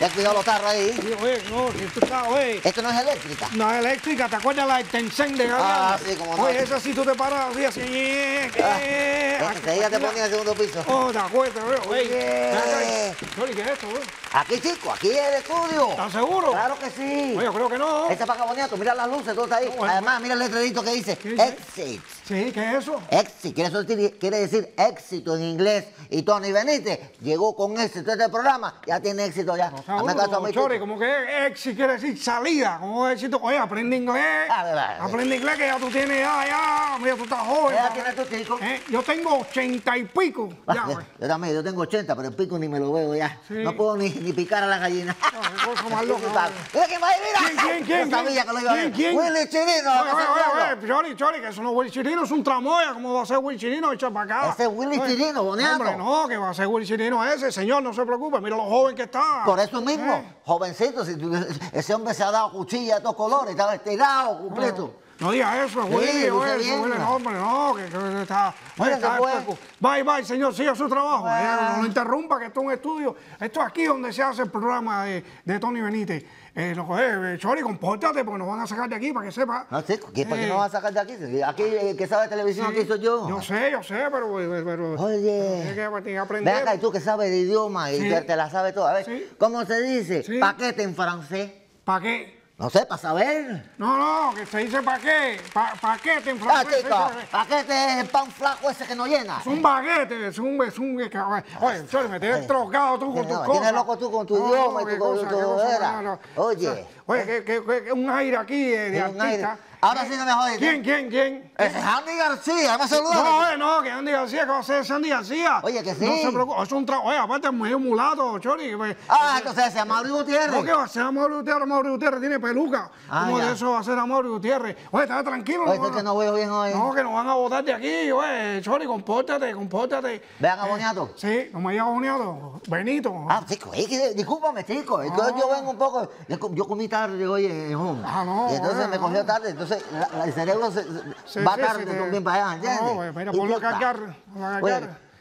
Ya cuidado los tarros ahí. Sí, oye, no, esto está, oye. Esto no es eléctrica. No es eléctrica, ¿te acuerdas la extensión de ah, Gabriela? Ah, sí, como no. Oye, esa sí tú te paras así, así. Eh, eh, ah, eh, enseguida te ponía en el segundo piso. Oh, te acuerdas, oye. ¿qué es esto, oye? Aquí, chico, aquí es el estudio. ¿Estás seguro? Claro que sí. Oye, yo creo que no. Esta para Caboniato, mira las luces, todo está ahí. Además, mira el letrerito que dice Exit. Sí, ¿qué es eso? Exit, quiere decir, quiere decir éxito en inglés. Y Tony Benítez llegó con éxito este programa, ya tiene éxito ya. No, Hazme caso a chore, como que éxito eh, quiere decir salida, como éxito. Oye, aprende inglés. A ah, ver, a ver. Aprende inglés que ya tú tienes, ya, ya. Mira, tú estás joven. ¿Ya tienes tú, chico? ¿Eh? Yo tengo ochenta y pico. Ah, ya, yo, yo, también, yo tengo ochenta, pero el pico ni me lo veo ya. Sí. No puedo ni, ni, picar a la gallina. No, cosa más loca. Mira que va mira. ¿Quién, quién, quién? sabía que lo iba a ver. ¿Quién, quién? Willy Chirino. Oye, oye, oye, Chori, Chori, que eso no Willy Chirino, es un tramoya. ¿Cómo va a ser Willy Chirino hecha para acá? Ese es Willy Chirino, boneando. Hombre, no, que va a ser Willy Chirino ese. Señor, no se preocupe. Mira los jóvenes que por eso mismo, eh. jovencito, ese hombre se ha dado cuchilla de todos colores, está estirado completo. No, diga eso, güey. no, está... Bye, bye, señor, siga su trabajo. Eh, no lo interrumpa, que esto es un estudio. Esto es aquí donde se hace el programa de, de Tony Benítez eh, loco, eh, Chori, compórtate porque nos van a sacar de aquí para que sepa. No ah, sé, qué, ¿para qué nos eh, van a sacar de aquí? Aquí, el eh, que sabe de televisión, aquí soy yo. Yo sé, yo sé, pero. Oye. Pero acá, y tú que sabes de idioma y sí. te, la sabes toda. A ver, ¿cómo se dice? Paquete en francés. ¿Paquete? No sé, para saber. No, no, que se dice pa' qué. Pa qué te enfrentas? Ah, qué paquete es el pan flaco ese que no llena. Es un baguete, es un... Es un oye, chole, me he eh, trocado tú con eh, tus cosas. Tienes loco tú con tu idioma y tu, Oye. Oye, que, que, que un aire aquí de, de artista. Ahora sí no me ir. ¿eh? ¿Quién, quién, quién? Eh, es Andy García, me saluda. No, oye, eh, no, que Andy García, que va a ser Sandy García. Oye, que sí. No se preocupe, es un trabajo. Oye, aparte es muy mulato, Chori. ah, entonces llama Mauri Gutiérrez. ¿Por qué va a ser Mauri Gutiérrez, Mauri Gutiérrez tiene peluca. Ah, ¿Cómo de eso va a ser Mauri Gutiérrez? Oye, está tranquilo. Oye, no, que no veo bien hoy. No, que nos van a votar de aquí, oye, Chori, compórtate, compórtate. Vean a sí, no me ido Boniato, Benito. Ah, chico, es discúlpame, chico, yo vengo un poco, yo, comí tarde hoy ah, Y entonces me cogió tarde, entonces el cerebro se, va tarde también para allá, ¿entiendes? No, mira, ponlo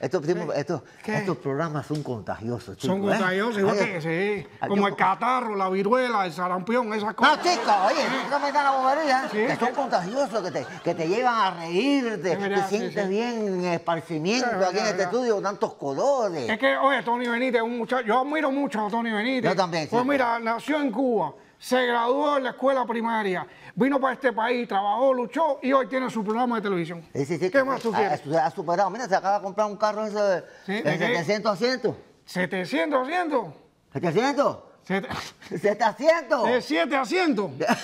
a Estos, programas son contagiosos, chicos. Son ¿eh? contagiosos, ¿eh? que, sí. Como el catarro, la viruela, el sarampión, esas cosas. No, chicos, oye, no me dan la bobería. que son contagiosos, que te, que te llevan a reírte, que te sientes bien en esparcimiento aquí en este estudio, tantos colores. Es que, oye, Tony Benítez, un muchacho, yo admiro mucho a Tony Benítez. Yo también, Pues mira, nació en Cuba se graduó en la escuela primaria, vino para este país, trabajó, luchó y hoy tiene su programa de televisión. Sí, sí, sí, ¿Qué más tú ah, quieres? Ha, superado. Mira, se acaba de comprar un carro ese de, 700 asientos. ¿700 asientos? ¿700? ¿700? ¿7 asientos? ¿De ¿700? 700 de 7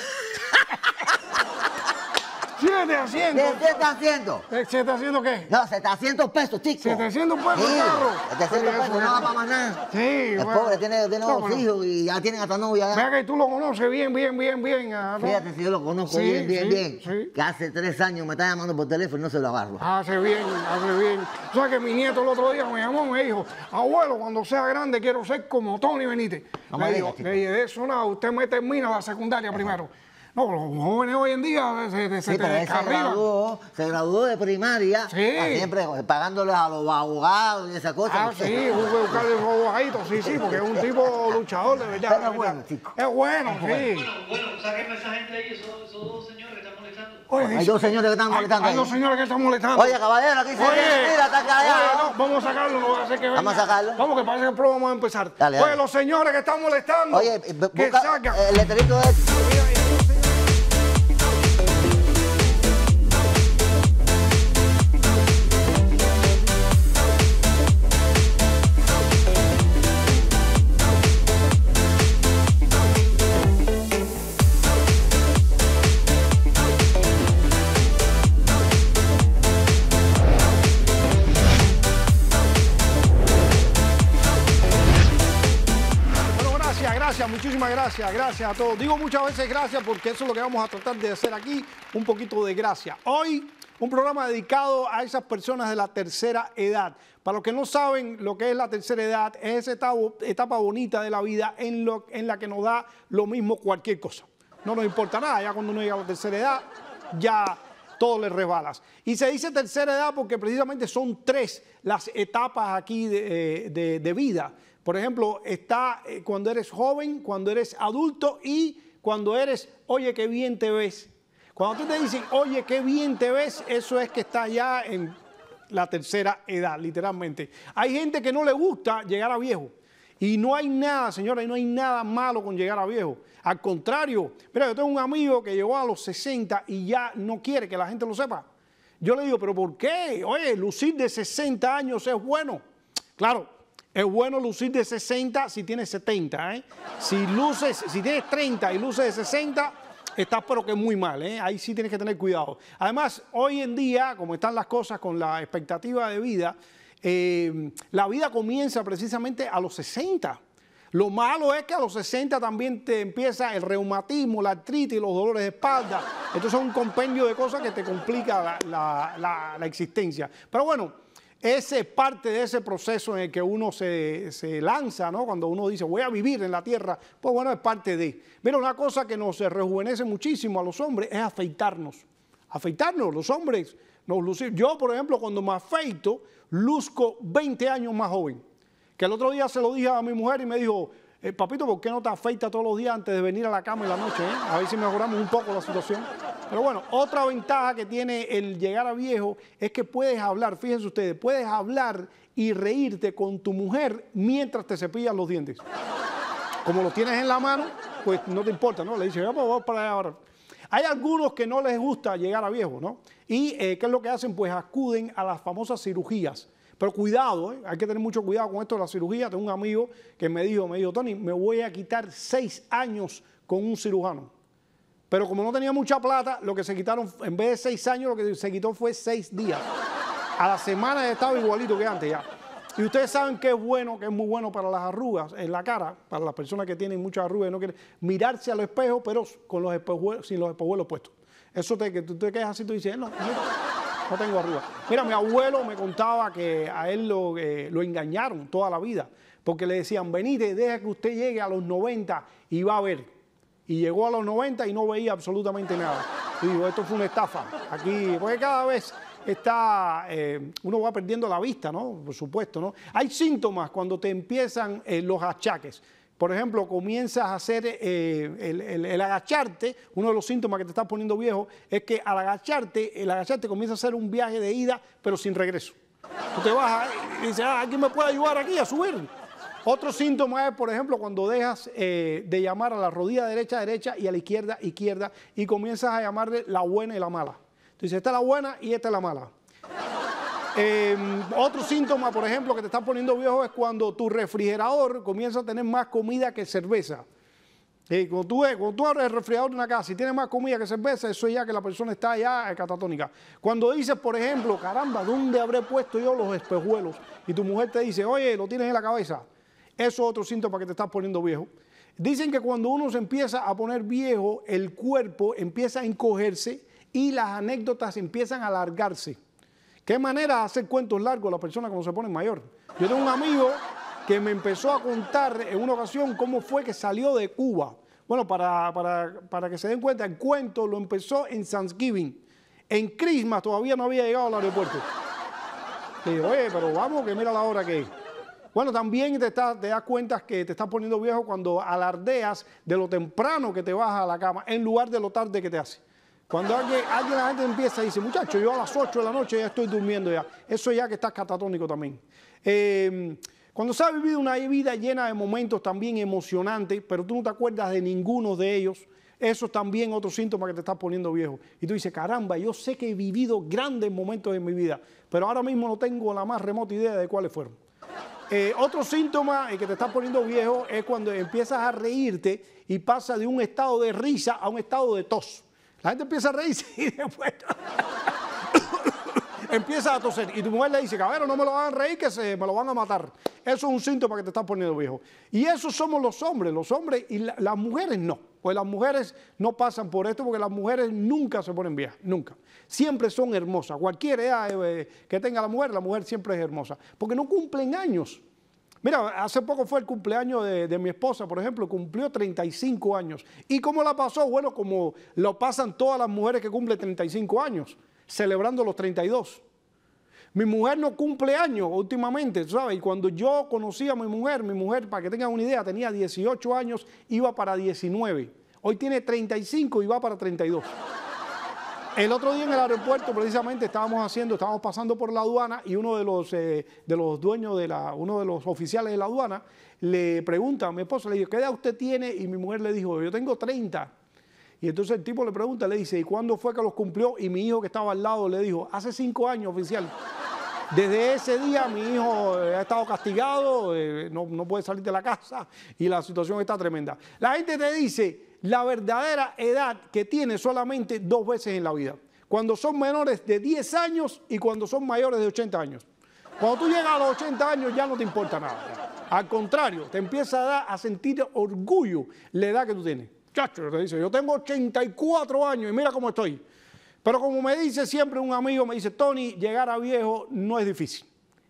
¿Qué está haciendo? Eh, ¿Se está haciendo qué? No, 700 pesos, chico. 700 pesos sí, el carro. 700 pesos, no para más nada. Sí, El pobre tiene, tiene dos hijos y ya tienen hasta novia. mira Vea que tú lo conoces bien, bien, bien, bien. Ah, Fíjate si yo lo conozco bien, bien, bien. Que hace tres años me está llamando por teléfono y no se lo agarro. Ah, hace bien, hace bien. O sea que mi nieto el otro día me llamó y me dijo, abuelo, cuando sea grande quiero ser como Tony Benítez. le digo, de eso nada, usted me termina la secundaria primero. No, los jóvenes hoy en día se, se, sí, se, graduó, se graduó de primaria, siempre pagándoles a los abogados y esas cosas. Ah, sí, buscando un sí, sí, porque es un tipo luchador, de verdad. es bueno, chico. Es bueno, sí. Bueno, bueno, sáquenme esa gente ahí, esos, dos señores que están molestando. Oye, hay dos señores que están molestando. Hay, dos señores que están molestando. Oye, caballero, aquí se mira, está callado. vamos a sacarlo, no voy a hacer que venga. Vamos a sacarlo. Vamos, que parece que el vamos a empezar. pues los señores que están molestando. Oye, busca que el letrito de... muchísimas gracias, gracias a todos. Digo muchas veces gracias porque eso es lo que vamos a tratar de hacer aquí, un poquito de gracia. Hoy un programa dedicado a esas personas de la tercera edad. Para los que no saben lo que es la tercera edad, es esa etapa, bonita de la vida en, la que nos da lo mismo cualquier cosa. No nos importa nada, ya cuando uno llega a la tercera edad, ya todo le resbalas. Y se dice tercera edad porque precisamente son tres las etapas aquí de eh, vida por ejemplo, está eh, cuando eres joven, cuando eres adulto y cuando eres, oye, qué bien te ves. Cuando tú te dicen, oye, qué bien te ves, eso es que está ya en la tercera edad, literalmente. Hay gente que no le gusta llegar a viejo. Y no hay nada, señora, no hay nada malo con llegar a viejo. Al contrario, mira, yo tengo un amigo que llegó a los 60 y ya no quiere que la gente lo sepa. Yo le digo, pero ¿por qué? Oye, lucir de 60 años es bueno. Claro, es bueno lucir de 60 si tienes 70, ¿eh? Si luces, si tienes 30 y luces de 60, estás pero que muy mal, ¿eh? Ahí sí tienes que tener cuidado. Además, hoy en día, como están las cosas con la expectativa de vida, em, la vida comienza precisamente a los 60. Lo malo es que a los 60 también te empieza el reumatismo, la artritis, los dolores de espalda. Entonces es un compendio de cosas que te complica la existencia. Pero bueno, ese es parte de ese proceso en el que uno se, lanza, ¿no? Cuando uno dice, voy a vivir en la tierra, pues bueno, es parte de. Mira, una cosa que nos rejuvenece muchísimo a los hombres es afeitarnos. Afeitarnos, los hombres nos lucir. Yo, por ejemplo, cuando me afeito, luzco 20 años más joven. Que el otro día se lo dije a mi mujer y me dijo, eh, papito, ¿por qué no te afeitas todos los días antes de venir a la cama en la noche? Eh? A ver si mejoramos un poco la situación. Pero bueno, otra ventaja que tiene el llegar a viejo es que puedes hablar, fíjense ustedes, puedes hablar y reírte con tu mujer mientras te cepillas los dientes. Como los tienes en la mano, pues no te importa, ¿no? Le dices, ah, pues, vamos para allá ahora. Hay algunos que no les gusta llegar a viejo, ¿no? ¿Y eh, qué es lo que hacen? Pues acuden a las famosas cirugías pero cuidado, ¿eh? hay que tener mucho cuidado con esto de la cirugía. Tengo un amigo que me dijo, me dijo, Tony, me voy a quitar seis años con un cirujano. Pero como no tenía mucha plata, lo que se quitaron, en vez de seis años, lo que se quitó fue seis días. A la semana estado igualito que antes ya. Y ustedes saben que es bueno, que es muy bueno para las arrugas en la cara, para las personas que tienen muchas arrugas y no quieren mirarse al espejo, pero con los sin los espejuelos puestos. Eso te, que tú te quedas así, tú dices, eh, no, no. No tengo arriba. Mira, mi abuelo me contaba que a él eh, lo, engañaron toda la vida, porque le decían, venite, deja que usted llegue a los 90 y va a ver. Y llegó a los 90 y no veía absolutamente nada. digo, esto fue una estafa. Aquí, porque cada vez está, eh, uno va perdiendo la vista, ¿no? Por supuesto, ¿no? Hay síntomas cuando te empiezan eh, los achaques. Por ejemplo, comienzas a hacer eh, el, agacharte, uno de los síntomas que te estás poniendo viejo es que al agacharte, el agacharte comienza a hacer un viaje de ida, pero sin regreso. Tú te vas y dices, ah, me puede ayudar aquí a subir? Otro síntoma es, por ejemplo, cuando dejas eh, de llamar a la rodilla derecha, derecha y a la izquierda, izquierda, y comienzas a llamarle la buena y la mala. Tú dices, esta es la buena y esta es la mala. Em, otro síntoma, por ejemplo, que te estás poniendo viejo es cuando tu refrigerador comienza a tener más comida que cerveza. Eh, cuando, tú, abres el refrigerador de una casa y tienes más comida que cerveza, eso es ya que la persona está ya catatónica. Cuando dices, por ejemplo, caramba, ¿dónde habré puesto yo los espejuelos? Y tu mujer te dice, oye, lo tienes en la cabeza. Eso es otro síntoma que te estás poniendo viejo. Dicen que cuando uno se empieza a poner viejo, el cuerpo empieza a encogerse y las anécdotas empiezan a alargarse. Qué manera de hacer cuentos largos las personas cuando se ponen mayor. Yo tengo un amigo que me empezó a contar en una ocasión cómo fue que salió de Cuba. Bueno, para, para, que se den cuenta, el cuento lo empezó en Thanksgiving. En Christmas todavía no había llegado al aeropuerto. Le digo, oye, pero vamos, que mira la hora que es. Bueno, también te, te das cuenta que te estás poniendo viejo cuando alardeas de lo temprano que te vas a la cama en lugar de lo tarde que te hace. Cuando alguien, la gente empieza y dice, muchacho, yo a las 8 de la noche ya estoy durmiendo ya. Eso ya que está catatónico también. Em, cuando se ha vivido una vida llena de momentos también emocionantes, pero tú no te acuerdas de ninguno de ellos, eso es también otro síntoma que te estás poniendo viejo. Y tú dices, caramba, yo sé que he vivido grandes momentos en mi vida, pero ahora mismo no tengo la más remota idea de cuáles fueron. Eh, otro síntoma que te estás poniendo viejo es cuando empiezas a reírte y pasa de un estado de risa a un estado de tos. La gente empieza a reírse y después empieza a toser. Y tu mujer le dice, cabrón, no me lo van a reír que se, me lo van a matar. Eso es un síntoma que te estás poniendo viejo. Y eso somos los hombres, los hombres y las mujeres no. Pues las mujeres no pasan por esto porque las mujeres nunca se ponen viejas, nunca. Siempre son hermosas. Cualquier eh, que tenga la mujer, la mujer siempre es hermosa. Porque no cumplen años. Mira, hace poco fue el cumpleaños de, mi esposa, por ejemplo, cumplió 35 años. ¿Y cómo la pasó? Bueno, como lo pasan todas las mujeres que cumplen 35 años, celebrando los 32. Mi mujer no cumple años últimamente, ¿sabes? Y cuando yo conocí a mi mujer, mi mujer, para que tengan una idea, tenía 18 años, iba para 19. Hoy tiene 35 y va para 32. El otro día en el aeropuerto, precisamente, estábamos haciendo, estábamos pasando por la aduana y uno de los, eh, de los dueños de la, uno de los oficiales de la aduana le pregunta a mi esposa, le dijo, ¿qué edad usted tiene? Y mi mujer le dijo, yo tengo 30. Y entonces el tipo le pregunta, le dice, ¿y cuándo fue que los cumplió? Y mi hijo que estaba al lado le dijo, hace cinco años, oficial. Desde ese día mi hijo eh, ha estado castigado, eh, no, no puede salir de la casa y la situación está tremenda. La gente te dice, la verdadera edad que tiene solamente dos veces en la vida. Cuando son menores de 10 años y cuando son mayores de 80 años. Cuando tú llegas a los 80 años ya no te importa nada. Al contrario, te empieza a, dar, a sentir orgullo la edad que tú tienes. Chacho, te dice, yo tengo 84 años y mira cómo estoy. Pero como me dice siempre un amigo, me dice, Tony, llegar a viejo no es difícil.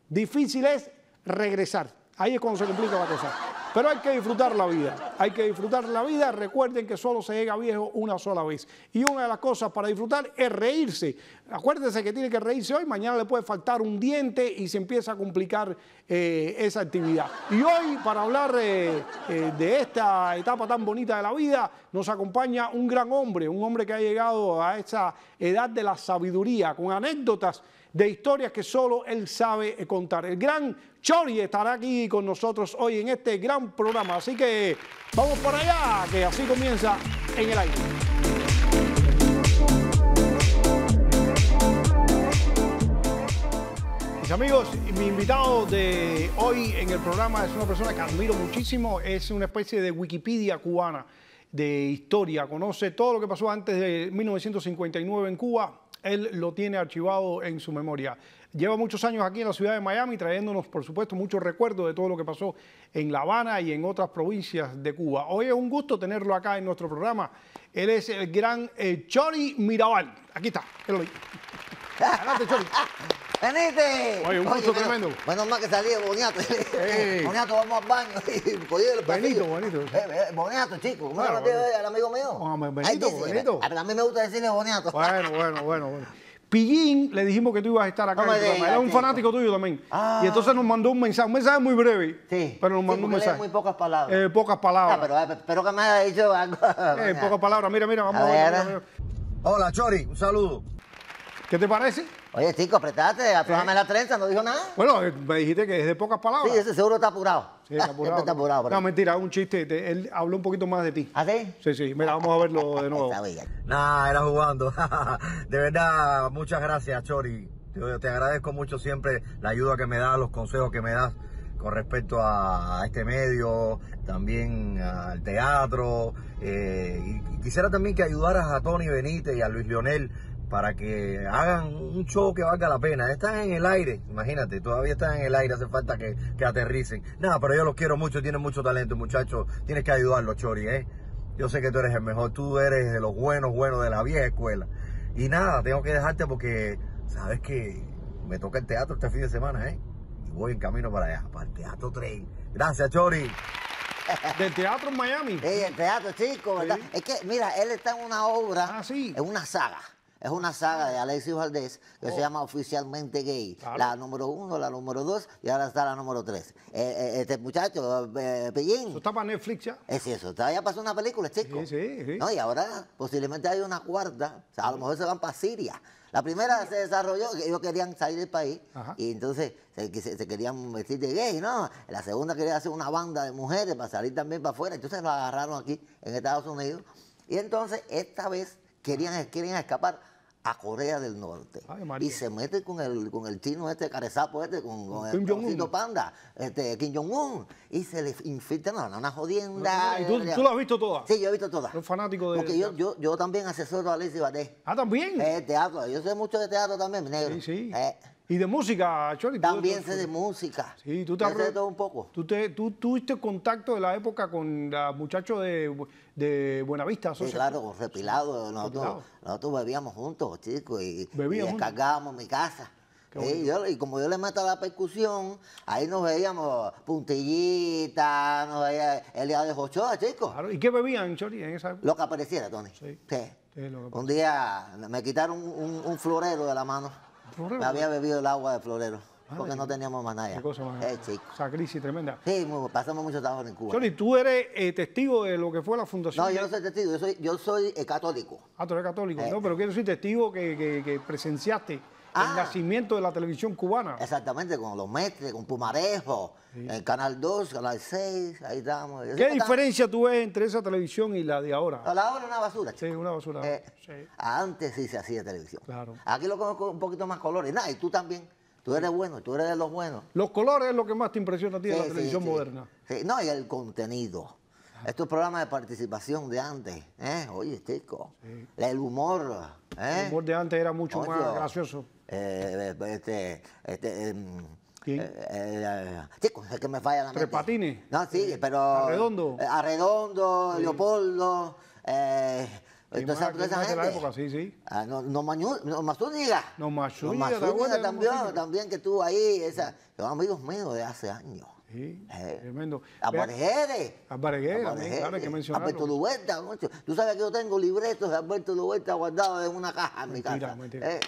Difícil es regresar. Ahí es cuando se complica la cosa. Pero hay que disfrutar la vida, hay que disfrutar la vida. Recuerden que solo se llega viejo una sola vez. Y una de las cosas para disfrutar es reírse. Acuérdense que tiene que reírse hoy, mañana le puede faltar un diente y se empieza a complicar eh, esa actividad. Y hoy, para hablar eh, eh, de esta etapa tan bonita de la vida, nos acompaña un gran hombre, un hombre que ha llegado a esa edad de la sabiduría, con anécdotas de historias que solo él sabe contar. El gran Chori estará aquí con nosotros hoy en este gran programa. Así que vamos para allá, que así comienza en el aire. amigos, mi invitado de hoy en el programa es una persona que admiro muchísimo, es una especie de Wikipedia cubana de historia, conoce todo lo que pasó antes de 1959 en Cuba, él lo tiene archivado en su memoria. Lleva muchos años aquí en la ciudad de Miami trayéndonos, por supuesto, muchos recuerdos de todo lo que pasó en La Habana y en otras provincias de Cuba. Hoy es un gusto tenerlo acá en nuestro programa. Él es el gran eh, Chori Mirabal. Aquí está, Él lo Chori. ¡Veniste! Oye, un gusto tremendo. Bueno, más que salí Boniato. Boniato, vamos al baño. Y Bonito. Eh, eh, boniato, chico. ¿Cómo bueno, bueno. el amigo mío? Ah, a mí me gusta decirle Boniato. Bueno, bueno, bueno. bueno. Pillín, le dijimos que tú ibas a estar acá. Era un fanático tuyo también. Ah. Y entonces nos mandó un mensaje, un mensaje muy breve. Sí. Pero nos mandó un mensaje. muy pocas palabras. Eh, pocas palabras. No, ah, eh, pero, que me haya dicho algo. eh, pocas palabras. Mira, mira, vamos A ver. Hola, Chori, un saludo. ¿Qué te parece? Oye, chico, apretate, aflójame ¿Eh? la trenza, no dijo nada. Bueno, eh, me dijiste que es de pocas palabras. Sí, ese seguro está apurado. Sí, está apurado. está apurado no, mentira, un chiste. él habló un poquito más de ti. ¿Ah, sí? Sí, sí. Mira, vamos a verlo de nuevo. Nada, era jugando. de verdad, muchas gracias, Chori. Te, te agradezco mucho siempre la ayuda que me das, los consejos que me das con respecto a, este medio, también al teatro. Eh, y, quisiera también que ayudaras a Tony Benítez y a Luis Leonel para que hagan un show que valga la pena. Están en el aire, imagínate, todavía están en el aire, hace falta que, que aterricen. Nada, pero yo los quiero mucho, tienen mucho talento, muchachos. Tienes que ayudarlos, Chori, ¿eh? Yo sé que tú eres el mejor, tú eres de los buenos, buenos de la vieja escuela. Y nada, tengo que dejarte porque, sabes que me toca el teatro este fin de semana, ¿eh? Y voy en camino para allá, para el Teatro 3 Gracias, Chori. Del teatro en Miami. Sí, el teatro, chico, Es que, mira, él está en una obra, ah, sí. en una saga. Es una saga de Alexis Valdés que se oh. llama Oficialmente Gay. La número uno, la número dos y ahora está la número tres. Eh, eh, este muchacho, eh, Pellín. Eso está para Netflix ya. Es eso, ya pasó una película, chico. Sí, sí, y ahora posiblemente hay una cuarta. a lo mejor se van para Siria. La primera se desarrolló, que ellos querían salir del país y entonces se, querían vestir de gay, ¿no? La segunda quería hacer una banda de mujeres para salir también para afuera, entonces la agarraron aquí en Estados Unidos y entonces esta vez querían, escapar a Corea del Norte y se mete con el, con el chino este carezapo este, con, el Jong panda, este, Kim Jong-un, y se le infiltra, no, una jodienda. ¿Y tú, tú, lo has visto toda? Sí, yo he visto todas. Un fanático de... Porque yo, yo, yo también asesoro a Alicia Baté. Ah, ¿también? Eh, teatro, yo sé mucho de teatro también, negro. Sí, sí. Eh, y de música, Chori. También sé de música. Sí, tú te un poco. Tú, tú tuviste contacto de la época con los muchachos de, de Buenavista. Sí, claro, con Repilado. Nosotros, nosotros bebíamos juntos, chicos, y, y descargábamos mi casa. yo, y como yo le meto la percusión, ahí nos veíamos puntillitas, nos veía el día de Jochoa, chicos. ¿Y qué bebían, Chori, en esa época? Lo que apareciera, Tony. Sí. sí. un día me quitaron un florero de la mano. Me había bebido el agua de florero. porque no teníamos manaya. Qué cosa más. Eh, chico. O crisis tremenda. Sí, pasamos mucho trabajo en Cuba. Tony, tú eres eh, testigo de lo que fue la fundación. No, yo no soy testigo, yo soy, yo soy eh, católico. Ah, tú eres católico, eh. no, pero quiero ser testigo que presenciaste Ah. el nacimiento de la televisión cubana. Exactamente, con los Mestres, con Pumarejo, el Canal 2, Canal 6, ahí estamos. ¿Qué diferencia tú ves entre esa televisión y la de ahora? La ahora es una basura, Sí, una basura. Eh, antes sí se hacía televisión. Claro. Aquí lo conozco un poquito más colores. Nada, y tú también. Tú eres bueno, tú eres de los buenos. Los colores es lo que más te impresiona a ti de la televisión moderna. Sí, no, y el contenido. Estos programas programa de participación de antes. ¿eh? Oye, chico, El humor. ¿eh? El humor de antes era mucho más gracioso. Eh, este, este, em, eh, eh, eh, chico, es que me falla la mente. Tres No, sí, pero. Arredondo. Arredondo, Leopoldo. Entonces, esa gente? La época, sí, sí. Ah, no, no, más no digas. No, más No, también, también que estuvo ahí. Esa, son amigos míos de hace años. Eh, tremendo. A Bargueres. A Bargueres, que mencionaron. Alberto Duerta, Tú sabes que yo tengo libretos de Alberto duerta guardados en una caja en mi casa. Mentira. Eh,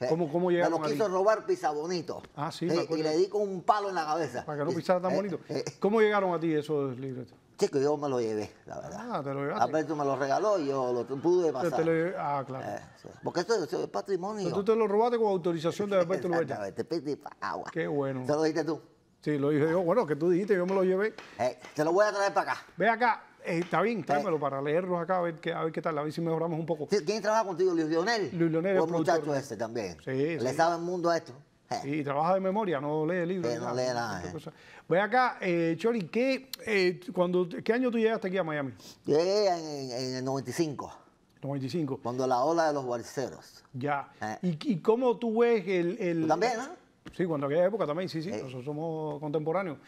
eh ¿Cómo, cómo me lo quiso robar Pisabonito. Ah, sí, eh, Y le di con un palo en la cabeza. Para que no pisara tan bonito. ¿Cómo llegaron a ti esos libretos? Chico, yo me los llevé, la verdad. Ah, te lo llevaste. Alberto me lo regaló y yo lo pude pasar. Te lo ah, claro. porque esto, es patrimonio. tú te lo robaste con autorización de Alberto Duerta. agua. Qué bueno. ¿Te lo dijiste tú? Sí, lo dije yo. Bueno, que tú dijiste, yo me lo llevé. Eh, te lo voy a traer para acá. Ve acá. Eh, está bien, tráemelo eh. para leerlo acá, a ver, qué, a ver qué tal, a ver si mejoramos un poco. ¿Quién trabaja contigo? Luis Leonel. Luis Leonel es muchacho este también. Sí, Le sabe el mundo a esto. Y trabaja de memoria, no lee libros. no lee nada. Ve acá, Chori, ¿qué, ¿qué año tú llegaste aquí a Miami? Llegué en, el 95. 95. Cuando la ola de los barceros. Ya. ¿Y, cómo tú ves el... el... Pues también, ¿no? Sí, cuando aquella época también, sí, sí, eh. nosotros somos contemporáneos.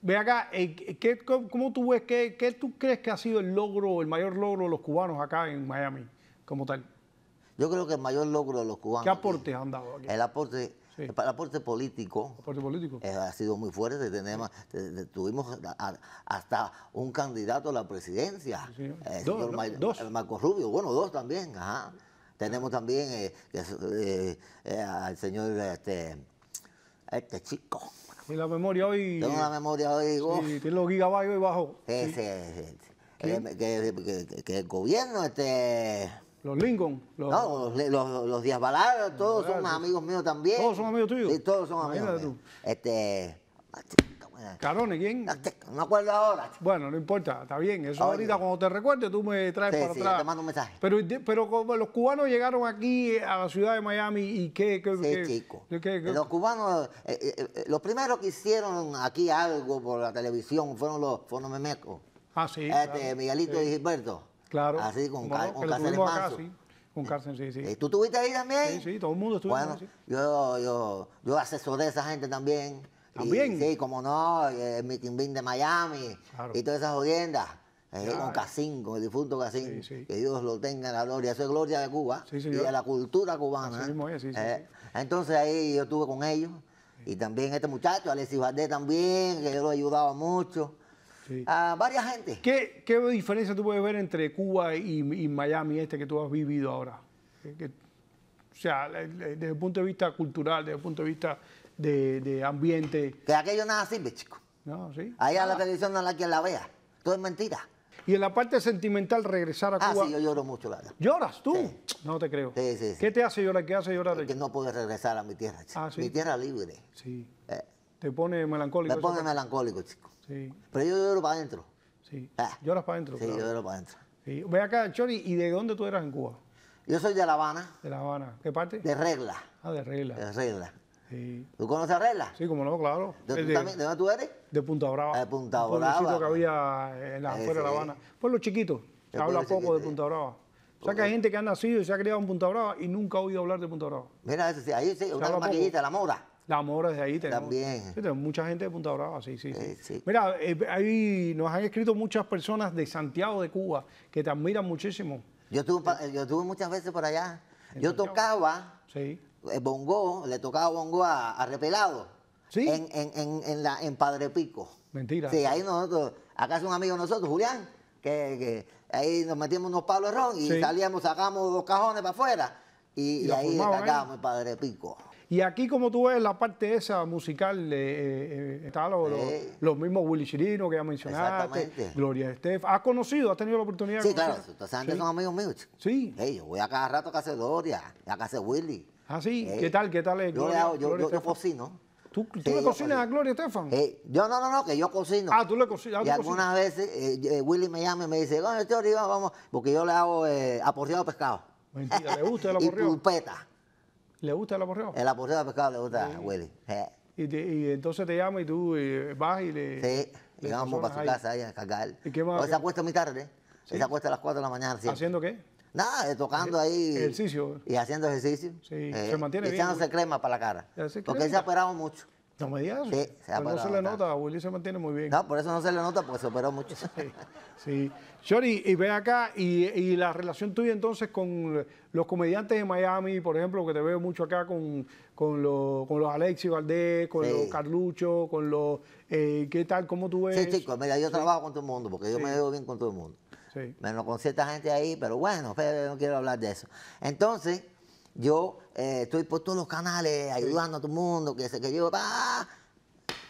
Ve acá, eh, ¿qué, ¿cómo tú ves, qué, tú crees que ha sido el logro, el mayor logro de los cubanos acá en Miami, como tal? Yo creo que el mayor logro de los cubanos. ¿Qué aporte han dado aquí? El aporte. El aporte político, político? Eh, ha sido muy fuerte. Tenemos, tuvimos hasta un candidato a la presidencia, el Marco Rubio. Bueno, dos también. Tenemos también al señor este, este chico. Y la memoria hoy. Tengo la memoria hoy. tiene los gigabytes hoy bajo. Eh, que, que, que, el gobierno, este. Los Lincoln. Los... No, los, los, Díaz todos son amigos míos también. Todos son amigos tuyos. Sí, todos son amigos míos. Este. Eh. Carone, ¿quién? No me acuerdo ahora. Bueno, no importa, está bien. Eso ahorita cuando te recuerde tú me traes por atrás. sí, atrás. Te mando un mensaje. Pero, pero como los cubanos llegaron aquí eh, a la ciudad de Miami y qué, qué, chico. Los cubanos, eh, los primeros que hicieron aquí algo por la televisión fueron los fueron memeco Ah, sí. Este, Miguelito y Gilberto. Claro. Así con, bueno, con Cáceres Con Carson, sí, sí. ¿Tú estuviste ahí también? Sí, sí, todo el mundo estuvo ahí. Bueno, Yo, yo, yo asesoré a esa gente también sí, como no, el eh, Meeting de Miami y todas esas jodiendas. Eh, con Casín, con el difunto Casín, que Dios lo tenga en la gloria. Eso es gloria de Cuba y de la cultura cubana. ¿eh? entonces ahí yo estuve con ellos y también este muchacho, Alexis Valdés también, que yo lo ayudaba mucho. A ah, varias gente. ¿Qué, diferencia tú puedes ver entre Cuba y, Miami, este que tú has vivido ahora? o sea, desde el punto de vista cultural, desde el punto de vista de, ambiente. Que aquello nada sirve, chico. No, sí. Ahí a la televisión no la quien la vea. Todo es mentira. Y en la parte sentimental, regresar a ah, Cuba. Ah, sí, yo lloro mucho, la ¿Lloras tú? No te creo. Sí, sí, ¿Qué te hace llorar? ¿Qué hace llorar? Que no puedes regresar a mi tierra, chico. Ah, mi tierra libre. Sí. Eh. Te pone melancólico. Me pone melancólico, chico. Sí. Pero yo lloro para adentro. Sí. Eh. ¿Lloras para adentro? Sí, yo lloro para adentro. Sí. Ve acá, Chori, ¿y de dónde tú eras en Cuba? Yo soy de La Habana. ¿De La Habana? ¿Qué parte? De Regla. Ah, de Regla. De Regla. ¿Tú conoces a Sí, como no, claro. ¿De, dónde tú eres? De Punta Brava. Ah, de Punta Brava. Un que había en la eh, afuera de La Habana. Pueblo chiquito. Se habla poco de Punta Brava. O sea que hay gente que ha nacido y se ha criado en Punta Brava y nunca ha oído hablar de Punta Brava. Mira, eso ahí sí, una maquillita, la mora. La mora de ahí tenemos. También. Sí, tenemos mucha gente de Punta Brava, sí, sí. Eh, Mira, eh, ahí nos han escrito muchas personas de Santiago de Cuba que te admiran muchísimo. Yo estuve, yo estuve muchas veces por allá. Yo tocaba. Sí. Eh, Bongo, le tocaba Bongo a, Repelado. En, la, en Padre Pico. Mentira. Sí, ahí nosotros, acá es un amigo de nosotros, Julián, que, ahí nos metimos unos palos de ron y salíamos, sacamos dos cajones para afuera y, ahí sacábamos el Padre Pico. Y aquí, como tú ves, la parte esa musical, eh, eh, está los mismos Willy Chirino que ya mencionaste, Gloria Estef. ¿Has conocido? ¿Has tenido la oportunidad? Sí, claro. Entonces, antes sí. son amigos míos. Sí. yo voy a cada rato a casa de a casa de Willy. ¿Ah, sí? Eh, ¿Qué tal? ¿Qué tal es eh, Gloria? Yo, le yo, cocino. ¿Tú, le cocinas a Gloria Estefan? Eh, yo no, no, no, que yo cocino. Ah, tú le ah, cocinas. y algunas veces Willy me llama y me dice, bueno, estoy arriba, vamos, porque yo le hago aporreado de pescado. Mentira, ¿le gusta el aporreado? y pulpeta. ¿Le gusta el aporreado? El aporreado de pescado le gusta a Willy. Y, y, entonces te llama y tú vas y le... Sí, y vamos para su casa ahí a cargar. ¿Y qué más? O se acuesta muy tarde, ¿Sí? se acuesta a las 4 de la mañana. Siempre. ¿Haciendo qué? Nada, tocando eh, ahí. Ejercicio. Y haciendo ejercicio. Sí, se eh, mantiene bien. Echándose crema para la cara. Porque él se ha operado mucho. No me digas. Sí, se ha pues operado. No se le nota, Willy se mantiene muy bien. No, por eso no se le nota, porque se operó mucho. Sí. sí. y ve acá, y, la relación tuya entonces con los comediantes de Miami, por ejemplo, que te veo mucho acá con, con, los, con Alexis Valdés, con los Carlucho, con los. Eh, ¿Qué tal? ¿Cómo tú ves? Sí, chicos, mira, yo trabajo con todo el mundo, porque yo me veo bien con todo el mundo. Menos con cierta gente ahí, pero bueno, no quiero hablar de eso. Entonces, yo eh, estoy por todos los canales ayudando a todo el mundo, que se que yo,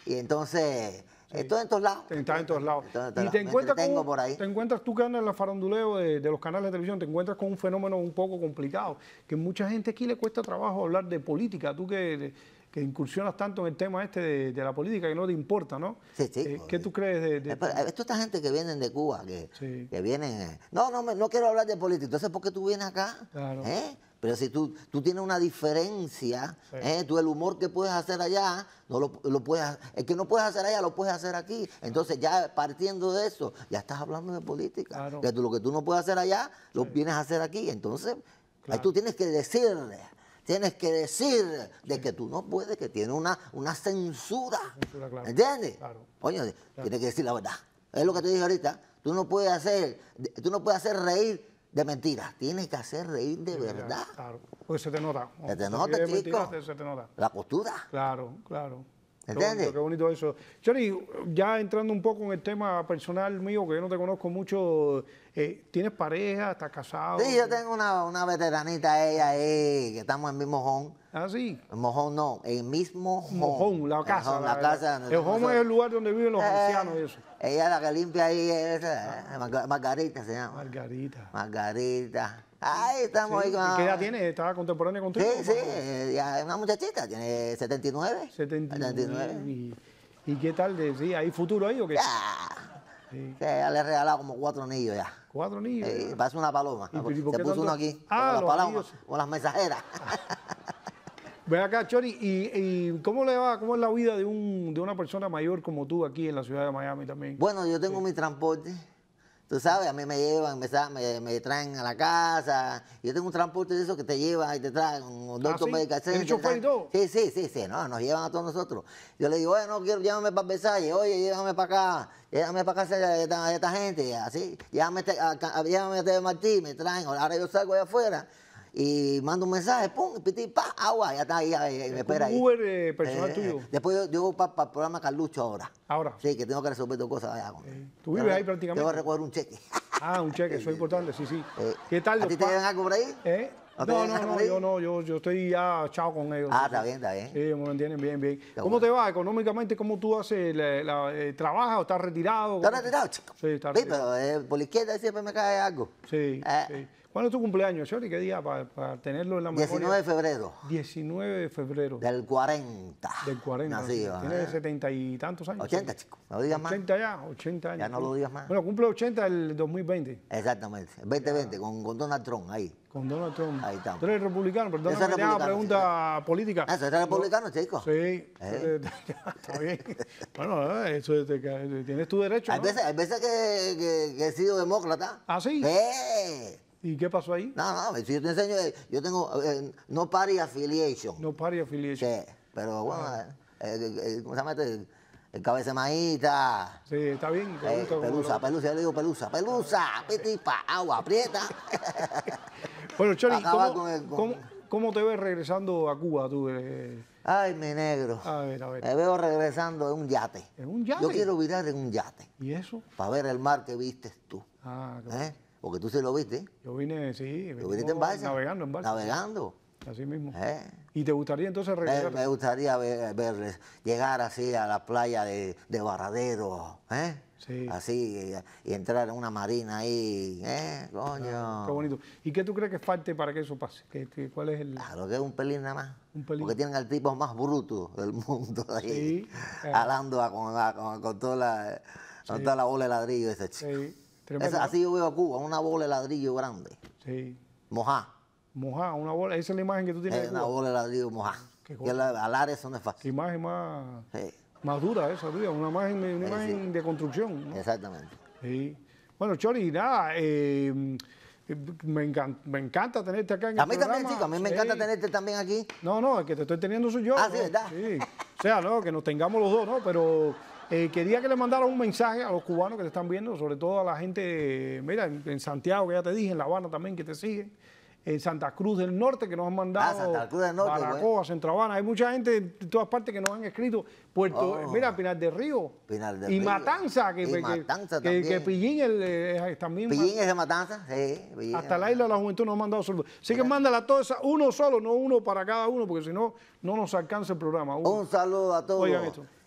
Y entonces, Estoy en todos lados. Estás en todos lados. y te encuentras, te encuentras, tú que andas en la faranduleo de, de, los canales de televisión, te encuentras con un fenómeno un poco complicado, que mucha gente aquí le cuesta trabajo hablar de política. Tú que que incursionas tanto en el tema este de, la política que no te importa, ¿no? Sí, sí. Eh, ¿Qué tú crees de...? de... Eh, Esto pues, eh, esta gente que vienen de Cuba, que, viene... vienen... no, no, no quiero hablar de política. Entonces, ¿por qué tú vienes acá? Claro. Pero si tú, tú tienes una diferencia, tú el humor que puedes hacer allá, no lo, lo, puedes, el que no puedes hacer allá lo puedes hacer aquí. Entonces ya partiendo de eso, ya estás hablando de política. Claro. Que lo que tú no puedes hacer allá, lo vienes a hacer aquí. Entonces, ahí tú tienes que decirle tienes que decir de que tú no puedes, que tiene una, una censura. ¿Entiendes? tienes que decir la verdad. Es lo que te dije ahorita. Tú no puedes hacer, tú no puedes hacer reír de mentiras. Tienes que hacer reír de verdad. Claro. Porque se te nota. Se te nota, chico. te nota. La postura. Claro, claro. ¿Entiendes? Qué, bonito, eso. Chori, ya entrando un poco en el tema personal mío, que yo no te conozco mucho, eh, ¿Tienes pareja? ¿Estás casado? Sí, yo tengo una, una veteranita, ella, ahí, que estamos en el mismo ¿Ah, sí? En Mojón no, el mismo mojón. Mojón, la casa. El la, casa. El home es el lugar donde viven los eh, ancianos y eso. Ella es la que limpia ahí, eh, Margarita se llama. Margarita. Margarita. Ahí estamos ahí con... ¿Qué edad tiene? ¿Está contemporánea contigo? Sí, sí, es una muchachita, tiene 79. 79. ¿Y, qué tal? ¿Hay futuro ahí o qué? Se le he regalado como cuatro niños ya. ¿Cuatro niños? Eh, parece una paloma. Te se puso uno aquí, ah, las palomas, con las mensajeras. Ve acá, Chori, ¿y, cómo le va? ¿Cómo es la vida de, un, de una persona mayor como tú aquí en la ciudad de Miami también? Bueno, yo tengo mi transporte. Tú sabes, a mí me llevan, me, traen a la casa. Yo tengo un transporte de eso que te lleva y te traen un ah, doctor ¿Ah, médico. Sí? sí, sí, sí, sí, no, nos llevan a todos nosotros. Yo le digo, bueno, no quiero, llévame para Versalles, oye, llévame para acá, llévame para acá, de esta, gente, así, llévame a, a, Martí, me traen, ahora yo salgo allá afuera y mando un mensaje, pum, piti, pa, agua, ya está ahí, me espera ahí. Uber eh, personal eh, tuyo. Eh, después yo, voy para pa el programa Carlucho ahora. Ahora. Sí, que tengo que resolver dos cosas allá. Tú vives ahí prácticamente. Tengo que recoger un cheque. Ah, un cheque, eso es importante, sí, sí. ¿Qué tal? ¿A ti te llegan algo por ahí? ¿Eh? No, no, no, yo no, yo, estoy ya chao con ellos. Ah, está bien, está bien. Sí, me entienden bien, bien. ¿Cómo te va económicamente? ¿Cómo tú haces? ¿Trabajas o estás retirado? ¿Estás retirado, chico? Sí, está retirado. pero por la izquierda siempre me cae algo. Sí, sí. ¿Cuándo es tu cumpleaños, Chori? ¿Qué día? Para, tenerlo en la memoria. 19 de febrero. 19 de febrero. Del 40. Del 40. ¿Tienes 70 Tiene setenta y tantos años. 80, chico. No digas más. 80 ya, 80 años. Ya no lo digas más. Bueno, cumple 80 el 2020. Exactamente. 2020, con, Donald Trump ahí. Con Donald Trump. Ahí estamos. Tú eres republicano, perdón? Esa es una pregunta política. Eso ah, es republicano, chico. Sí. ¿Eh? Está bien. bueno, eh, eso es eh, tienes tu derecho. Hay, veces, que, he sido demócrata. ¿Ah, sí? Sí. ¿Y qué pasó ahí? No, no, si yo te enseño, eh, yo tengo eh, no party affiliation. No party affiliation. Sí, pero bueno, ah. eh, eh, ¿cómo se llama este? El cabeza maíta. Ah. Sí, está bien. pelusa, pelusa, yo le digo pelusa, pelusa, ah. pitipa, agua, aprieta. bueno, Chori, ¿cómo, te ves regresando a Cuba tú? Ay, mi negro. A ver, a ver. Me veo regresando en un yate. ¿En un yate? Yo quiero virar en un yate. ¿Y eso? Para ver el mar que vistes tú. Ah, claro. ¿Eh? Porque tú sí lo viste. Yo vine, sí. Lo viniste en balsa. Navegando en balsa. Navegando. Así mismo. Eh. ¿Y te gustaría entonces regresar? Me, gustaría ver, llegar así a la playa de, de ¿eh? Sí. Así, y, entrar en una marina ahí, ¿eh? Coño. Ah, qué bonito. ¿Y qué tú crees que falte para que eso pase? ¿Qué, cuál es el...? Claro que es un pelín nada más. Un pelín. Porque tienen al tipo más bruto del mundo ahí, sí. Eh. alando con, toda la, toda la bola de ladrillo. Ese. Sí así yo veo a Cuba, una bola de ladrillo grande. Sí. Mojá. Mojá, una bola. Esa es la imagen que tú tienes. Es una bola de ladrillo mojá. Que alar eso no es fácil. imagen más, más dura esa vida una imagen, imagen de construcción. Exactamente. Sí. Bueno, Chori, nada. Eh, me encanta, me encanta, tenerte acá en el A mí también, chico, a mí me encanta tenerte también aquí. No, no, es que te estoy teniendo soy yo. Ah, sí, ¿verdad? Sí. O sea, no, que nos tengamos los dos, ¿no? Pero eh, quería que le mandara un mensaje a los cubanos que te están viendo, sobre todo a la gente, eh, mira, en, Santiago, que ya te dije, en La Habana también, que te siguen. En Santa Cruz del Norte, que nos han mandado. a ah, Santa Cruz del Norte. Centro Habana. Hay mucha gente de todas partes que nos han escrito. Puerto, oh. mira, Pinal de Río. y Matanza, que, y que, Pillín eh, Pillín es de Matanza, sí. hasta la Isla de la Juventud nos han mandado saludos. Así que mándala a todos, uno solo, no uno para cada uno, porque si no, no nos alcanza el programa. Un saludo a todos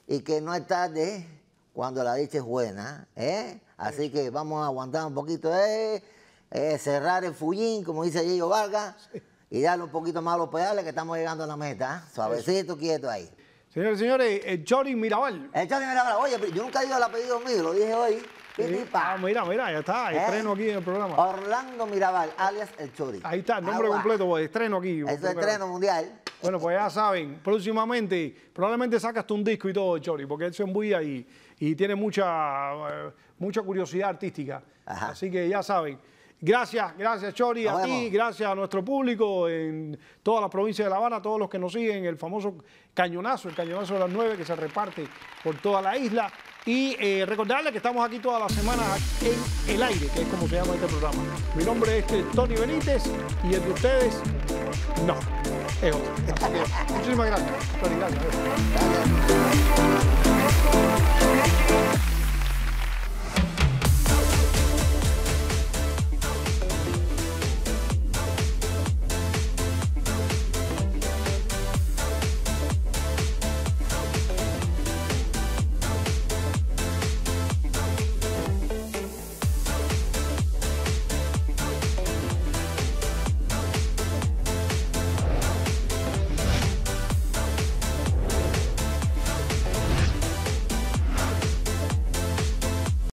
y que no es tarde cuando la dicha es buena. ¿eh? Así que vamos a aguantar un poquito, ¿eh? eh cerrar el fullín, como dice Gillo Vargas, y darle un poquito más a los pedales que estamos llegando a la meta. ¿eh? Suavecito, quieto ahí. Señores, señores, el eh, Chori Mirabal. El Chori Mirabal. Oye, yo nunca he ido el apellido mío, lo dije hoy. Ah, mira, mira, ya está, estreno aquí en el programa. Orlando Mirabal, alias El Chori. Ahí está, el nombre completo, pues, estreno aquí. Es estreno mundial. Bueno, pues ya saben, próximamente probablemente sacas un disco y todo, Chori, porque él se embuida y, y tiene mucha, eh, mucha curiosidad artística. Así que ya saben. Gracias, gracias Chori, a ti, gracias a nuestro público en toda la provincia de La Habana, todos los que nos siguen, el famoso cañonazo, el cañonazo de las nueve que se reparte por toda la isla. Y eh, recordarles que estamos aquí todas las semanas en el aire, que es como se llama este programa. Mi nombre es Tony Benítez y el de ustedes, no, es otro. muchísimas gracias. Tony, gracias.